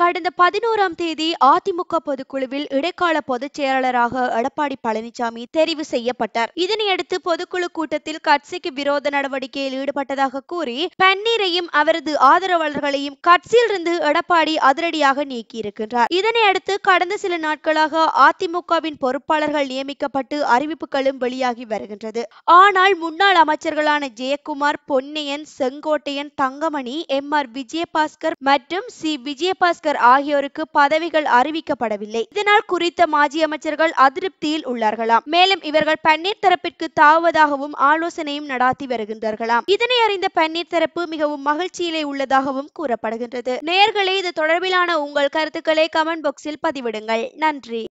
கடந்த பதினோராம் தேதி அதிமுக பொதுக்குழுவில் இடைக்கால பொதுச் செயலாளராக எடப்பாடி பழனிசாமி தெரிவு செய்யப்பட்டார் இதனையடுத்து பொதுக்குழு கூட்டத்தில் கட்சிக்கு விரோத நடவடிக்கையில் ஈடுபட்டதாக கூறி பன்னீரையும் அவரது ஆதரவாளர்களையும் கட்சியிலிருந்து எடப்பாடி அதிரடியாக நீக்கியிருக்கின்றார் இதனையடுத்து கடந்த சில நாட்களாக அதிமுகவின் பொறுப்பாளர்கள் நியமிக்கப்பட்டு அறிவிப்புகளும் வெளியாகி வருகின்றது ஆனால் முன்னாள் அமைச்சர்களான ஜெயக்குமார் பொன்னையன் செங்கோட்டையன் தங்கமணி எம் ஆர் விஜயபாஸ்கர் மற்றும் சி விஜயபாஸ்கர் பாஸ்கர் ஆகியோருக்கு பதவிகள் அறிவிக்கப்படவில்லை இதனால் குறித்த மாஜி அமைச்சர்கள் அதிருப்தியில் உள்ளார்களாம் மேலும் இவர்கள் பன்னீர் தரப்பிற்கு தாவதாகவும் ஆலோசனையும் நடாத்தி வருகின்றார்களாம் இதனை அறிந்த பன்னீர் தரப்பு மிகவும் மகிழ்ச்சியிலே உள்ளதாகவும் கூறப்படுகின்றது நேர்களே இது தொடர்பிலான உங்கள் கருத்துக்களை கமெண்ட் பாக்ஸில் பதிவிடுங்கள் நன்றி